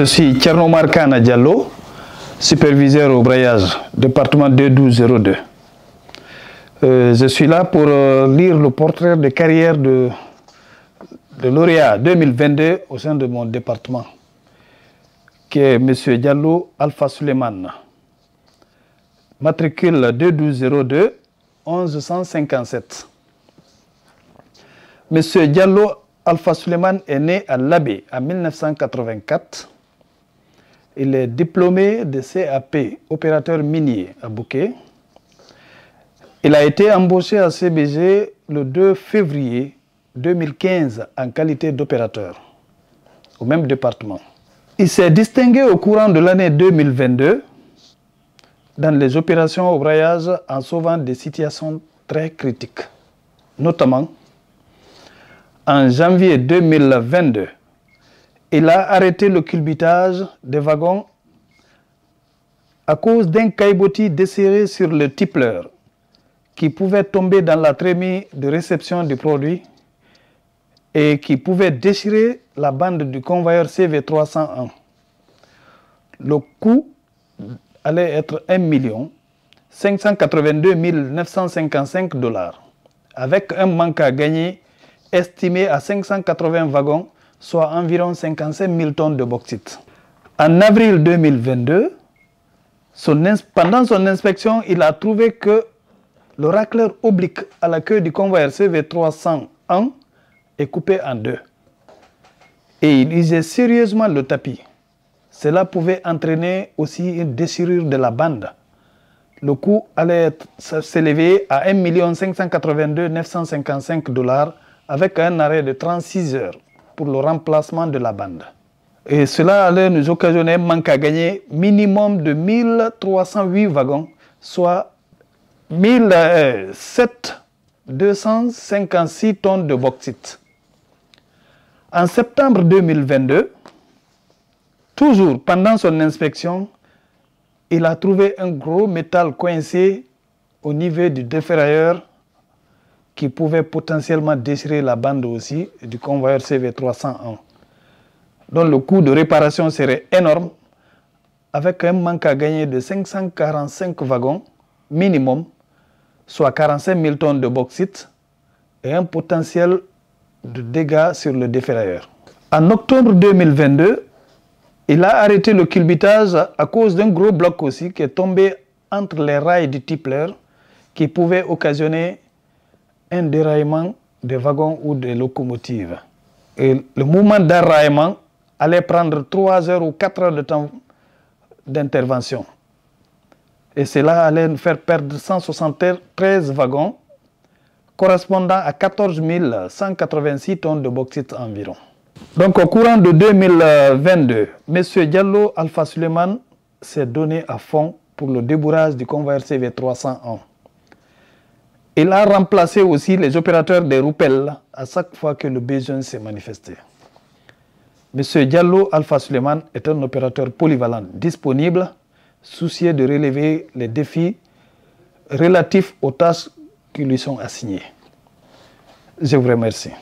je suis Tcherno Diallo, superviseur au braillage, département 2202. Euh, je suis là pour euh, lire le portrait de carrière de, de lauréat 2022 au sein de mon département, qui est M. Diallo Alpha Suleiman. Matricule 2202 1157. Monsieur Diallo Alpha Suleiman est né à Labé en 1984 il est diplômé de CAP, opérateur minier à Bouquet. Il a été embauché à CBG le 2 février 2015 en qualité d'opérateur au même département. Il s'est distingué au courant de l'année 2022 dans les opérations au braillage en sauvant des situations très critiques, notamment en janvier 2022 il a arrêté le culbitage des wagons à cause d'un caillebotis desserré sur le tippler qui pouvait tomber dans la trémie de réception du produit et qui pouvait déchirer la bande du convoyeur CV301. Le coût allait être 1 582 955 dollars, avec un manque à gagner estimé à 580 wagons soit environ 55 000 tonnes de bauxite. En avril 2022, pendant son inspection, il a trouvé que le racleur oblique à la queue du convoi RCV 301 est coupé en deux. Et il usait sérieusement le tapis. Cela pouvait entraîner aussi une déchirure de la bande. Le coût allait s'élever à 1 582 955 dollars avec un arrêt de 36 heures le remplacement de la bande. Et cela allait nous occasionner manque à gagner minimum de 1308 wagons, soit 17256 tonnes de bauxite. En septembre 2022, toujours pendant son inspection, il a trouvé un gros métal coincé au niveau du déferrailleur qui pouvait potentiellement déchirer la bande aussi du convoyeur CV301, dont le coût de réparation serait énorme, avec un manque à gagner de 545 wagons minimum, soit 45 000 tonnes de bauxite, et un potentiel de dégâts sur le déferrailleur. En octobre 2022, il a arrêté le culbutage à cause d'un gros bloc aussi qui est tombé entre les rails du tipler qui pouvait occasionner un déraillement de wagons ou de locomotives. Et le mouvement d'arraillement allait prendre 3 heures ou 4 heures de temps d'intervention. Et cela allait faire perdre 173 wagons, correspondant à 14 186 tonnes de bauxite environ. Donc au courant de 2022, M. Diallo Alpha Suleiman s'est donné à fond pour le débourrage du convoi CV 301. Il a remplacé aussi les opérateurs des roupelles à chaque fois que le besoin s'est manifesté. M. Diallo Alpha Suleiman est un opérateur polyvalent, disponible, soucié de relever les défis relatifs aux tâches qui lui sont assignées. Je vous remercie.